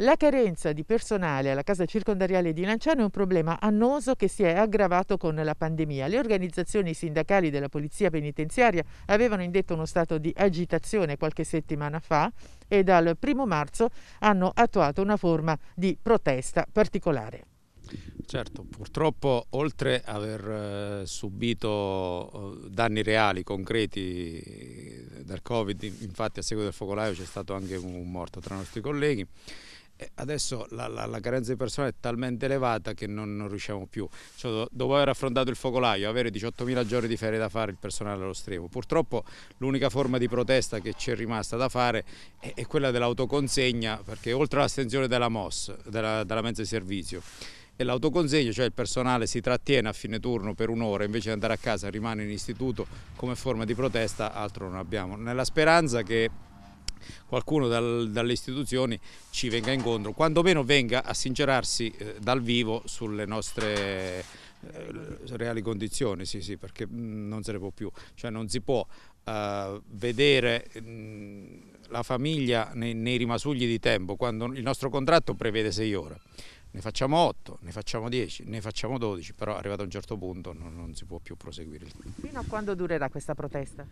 La carenza di personale alla casa circondariale di Lanciano è un problema annoso che si è aggravato con la pandemia. Le organizzazioni sindacali della polizia penitenziaria avevano indetto uno stato di agitazione qualche settimana fa e dal primo marzo hanno attuato una forma di protesta particolare. Certo, purtroppo oltre ad aver eh, subito eh, danni reali, concreti eh, dal Covid, infatti a seguito del focolaio c'è stato anche un morto tra i nostri colleghi, Adesso la, la, la, carenza di personale è talmente elevata che non, non riusciamo più. Cioè, dopo aver affrontato il focolaio, avere 18.000 giorni di ferie da fare, il personale allo stremo. Purtroppo l'unica forma di protesta che ci è rimasta da fare è, è quella dell'autoconsegna, perché oltre all'astensione della MOS, della, della mensa di servizio, e l'autoconsegno, cioè il personale si trattiene a fine turno per un'ora, invece di andare a casa rimane in istituto come forma di protesta, altro non abbiamo. Nella speranza che qualcuno dal, dalle istituzioni ci venga incontro, quantomeno venga a sincerarsi eh, dal vivo sulle nostre eh, reali condizioni, sì, sì, perché mm, non se ne può più, cioè non si può eh, vedere mh, mm, la famiglia nei, nei rimasugli di tempo, quando il nostro contratto prevede sei ore ne facciamo 8, ne facciamo 10, ne facciamo 12, però arrivato a un certo punto non, non si può più proseguire. Fino a quando durerà questa protesta?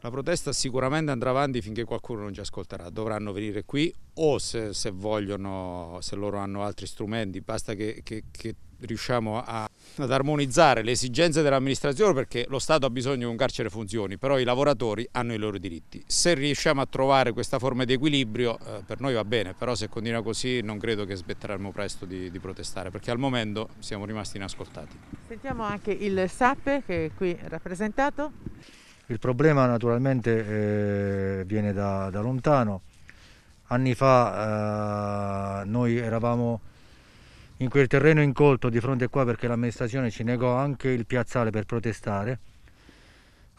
La protesta sicuramente andrà avanti finché qualcuno non ci ascolterà, dovranno venire qui o se, se vogliono, se loro hanno altri strumenti, basta che, che, che riusciamo a, ad armonizzare le esigenze dell'amministrazione perché lo Stato ha bisogno che un carcere funzioni, però i lavoratori hanno i loro diritti. Se riusciamo a trovare questa forma di equilibrio eh, per noi va bene, però se continua così non credo che smetteremo presto di, di, protestare perché al momento siamo rimasti inascoltati. Sentiamo anche il SAP che è qui rappresentato. Il problema naturalmente eh, viene da, da, lontano. Anni fa eh, noi eravamo in quel terreno incolto di fronte a qua perché l'amministrazione ci negò anche il piazzale per protestare.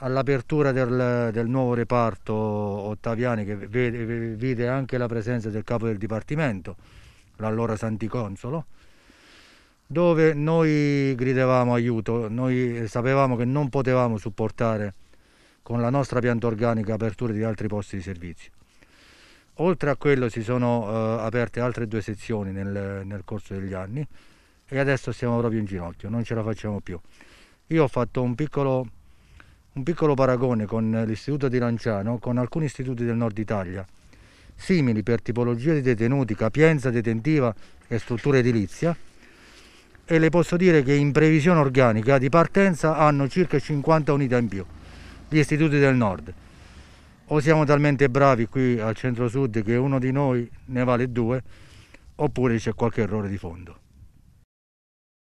All'apertura del, del, nuovo reparto Ottaviani che vede, vide anche la presenza del capo del dipartimento, l'allora Santiconsolo, dove noi gridavamo aiuto, noi eh, sapevamo che non potevamo supportare con la nostra pianta organica apertura di altri posti di servizio. Oltre a quello si sono eh, aperte altre due sezioni nel, nel, corso degli anni e adesso siamo proprio in ginocchio, non ce la facciamo più. Io ho fatto un piccolo, un piccolo paragone con l'istituto di Lanciano, con alcuni istituti del nord Italia, simili per tipologia di detenuti, capienza detentiva e struttura edilizia, e le posso dire che in previsione organica di partenza hanno circa 50 unità in più gli istituti del nord. O siamo talmente bravi qui al centro-sud che uno di noi ne vale due, oppure c'è qualche errore di fondo.